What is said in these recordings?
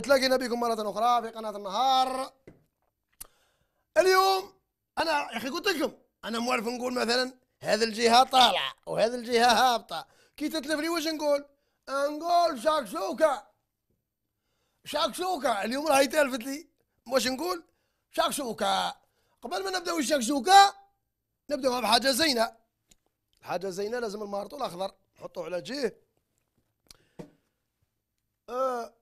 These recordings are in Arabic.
تلاقينا بكم مرة أخرى في قناة النهار اليوم أنا يا أخي قلت لكم أنا موالف نقول مثلا هذه الجهة طالعة وهذه الجهة هابطة كي تتلف لي واش نقول؟ نقول شاكشوكة شاكشوكة اليوم راهي تالفت لي واش نقول؟ شاكشوكة قبل ما نبداو الشكشوكة نبداوها بحاجة زينة حاجة زينة لازم المارطو الأخضر نحطوه على جيه آه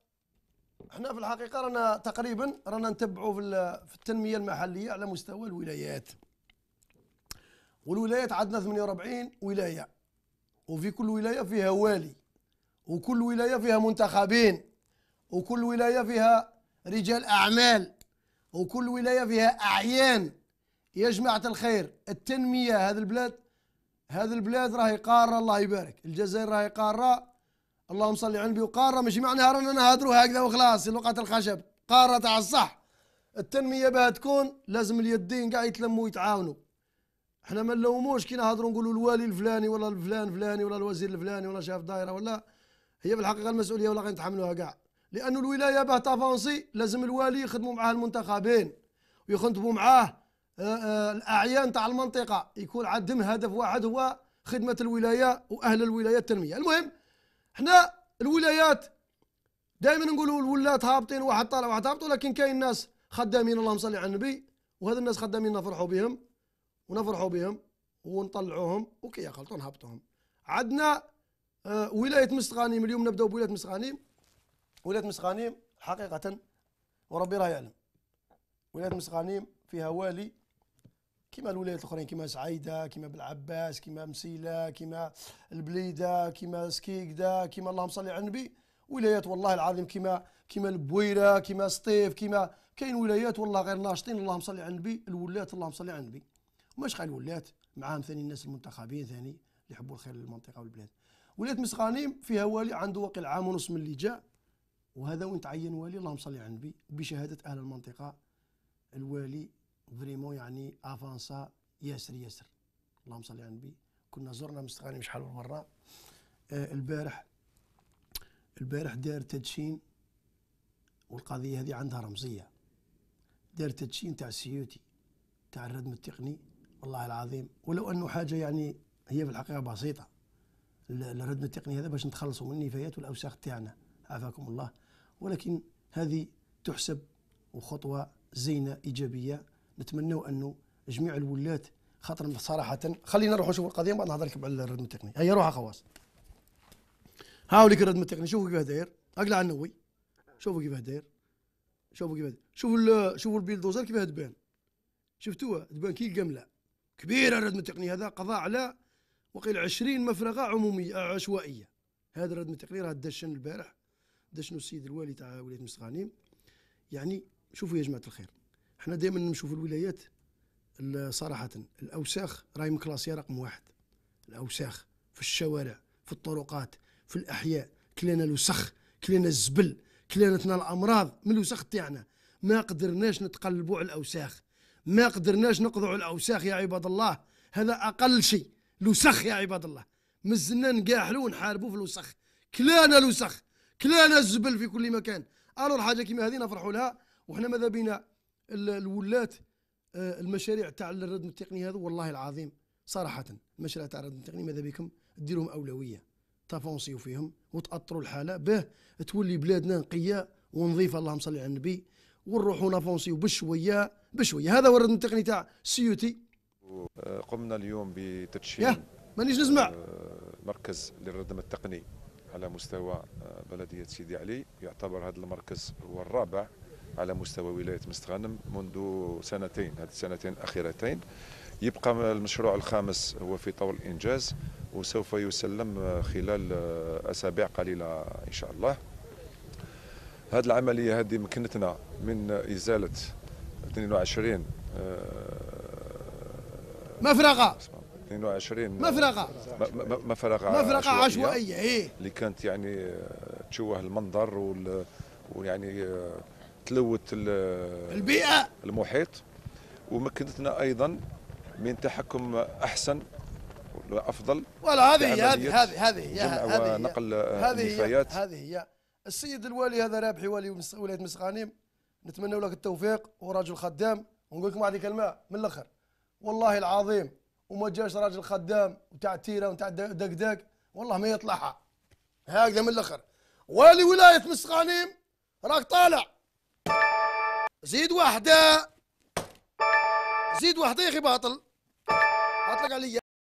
احنا في الحقيقه رانا تقريبا رانا نتبعوا في التنميه المحليه على مستوى الولايات والولايات عندنا 48 ولايه وفي كل ولايه فيها والي وكل ولايه فيها منتخبين وكل ولايه فيها رجال اعمال وكل ولايه فيها اعيان يا جماعه الخير التنميه هذا البلاد هذا البلاد راهي قاره الله يبارك الجزائر راهي قاره اللهم صل على النبي وقارة مش معنى رانا نهادروها هكذا وخلاص لقعة الخشب قارة تاع الصح التنمية بها تكون لازم اليدين قاع يتلموا ويتعاونوا احنا ما نلوموش كي نهضروا نقولوا الوالي الفلاني ولا الفلان الفلاني ولا الوزير الفلاني ولا شاف دايره ولا هي بالحقيقه المسؤوليه ولا نتحملوها كاع لانه الولايه باه تافونسي لازم الوالي يخدموا معاه المنتخبين ويخدموا معاه آه، آه، الاعيان تاع المنطقه يكون عندهم هدف واحد هو خدمه الولايه واهل الولايه التنميه المهم حنا الولايات دائما نقولوا الولات هابطين واحد طالع واحد هابط ولكن كاين ناس خدامين اللهم صل على النبي وهذا الناس خدامين نفرحوا بهم ونفرحوا بهم ونطلعوهم وكي يغلطوا نهبطوهم عندنا آه، ولاية مستغانيم اليوم نبداو بولاية مستغانيم ولاية مستغانيم حقيقة وربي راه يعلم ولاية مستغانيم فيها والي كما الولايات الاخرين كما سعيده كما بالعباس كما مسيله كما البليده كما سكيكده كما اللهم صل على النبي ولايات والله العظيم كما كما البويره كما سطيف كما كاين ولايات والله غير ناشطين اللهم صل على النبي الولاة اللهم صل على النبي وما غير الولاة معاهم ثاني الناس المنتخبين ثاني اللي يحبوا الخير للمنطقه والبلاد ولايه مسقانيم فيها والي عنده وقع عام ونص من اللي جاء وهذا وين تعين والي اللهم صل على النبي بشهاده اهل المنطقه الوالي فريمون يعني افانسا ياسر ياسر اللهم صل على النبي كنا زرنا مستغاني شحال من مره آه البارح البارح دار تدشين والقضيه هذه عندها رمزيه دار تدشين تاع السيوتي تاع الردم التقني والله العظيم ولو انه حاجه يعني هي في الحقيقه بسيطه الردم التقني هذا باش نتخلصوا من النفايات والاوساخ تاعنا عافاكم الله ولكن هذه تحسب وخطوه زينه ايجابيه نتمنى انه جميع الولات خاطر صراحه خلينا نروحوا نشوفوا القضيه بعد نهضر لكم على الردم التقني هيا روح خواص لك الردم التقني شوفوا كيفاه داير اقلع النووي شوفوا كيفاه داير شوفوا كيفاه داير شوفوا شوفوا البيلدوزر كيفاه تبان شفتوها تبان كي القمله كبيره الردم التقني هذا قضاء على وقيل 20 مفرغه عموميه آه، عشوائيه هذا الردم التقني راه دشن البارح دشنو السيد الوالي تاع ولايه مستغانم يعني شوفوا يا جماعه الخير احنا دائما نشوف الولايات صراحه الاوساخ راهي مكلاسيه رقم واحد الاوساخ في الشوارع في الطرقات في الاحياء كلنا الوسخ كلنا الزبل كلنا الامراض من الوسخ تاعنا ما قدرناش نتقلبوا على الاوساخ ما قدرناش نقضوا على الاوساخ يا عباد الله هذا اقل شيء الوسخ يا عباد الله مازلنا نقاحلوا ونحاربوا في الوسخ كلانا الوسخ كلانا الزبل في كل مكان الو الحاجه كيما هذه نفرحوا لها وحنا ماذا بينا الولات آه، المشاريع تاع الردم التقني هذا والله العظيم صراحه المشاريع تاع الردم التقني ماذا بكم ديروهم اولويه تفونسيو فيهم وتاطروا الحاله به تولي بلادنا نقيه ونظيفه اللهم صل على النبي ونروحوا نافونسيو بشويه بشويه هذا هو الردم التقني تاع سيوتي آه، قمنا اليوم بتدشين مانيش نسمع آه، مركز للردم التقني على مستوى بلديه سيدي علي يعتبر هذا المركز هو الرابع على مستوى ولايه مستغنم منذ سنتين هذه السنتين الاخيرتين يبقى المشروع الخامس هو في طور الانجاز وسوف يسلم خلال اسابيع قليله ان شاء الله هذه العمليه هذه مكنتنا من ازاله 22 مفرغه 22 مفرغه مفرغه مفرغه عشوائيه إيه. اللي كانت يعني آه، تشوه المنظر وال ويعني آه، تلوث البيئه المحيط ومكنتنا ايضا من تحكم احسن وافضل ولا هذه هذه هذه هذه هذه ونقل النفايات هذه هي السيد الوالي هذا رابحي والي ولايه مسقانيم نتمنى لك التوفيق وراجل خدام ونقول لكم واحد الكلمه من الاخر والله العظيم وما جاش راجل خدام وتاع تيره وتاع دقداق والله ما يطلعها هكذا من الاخر والي ولايه مسقانيم راك طالع زيد واحدة زيد واحدة يا أخي باطل أطلق عليا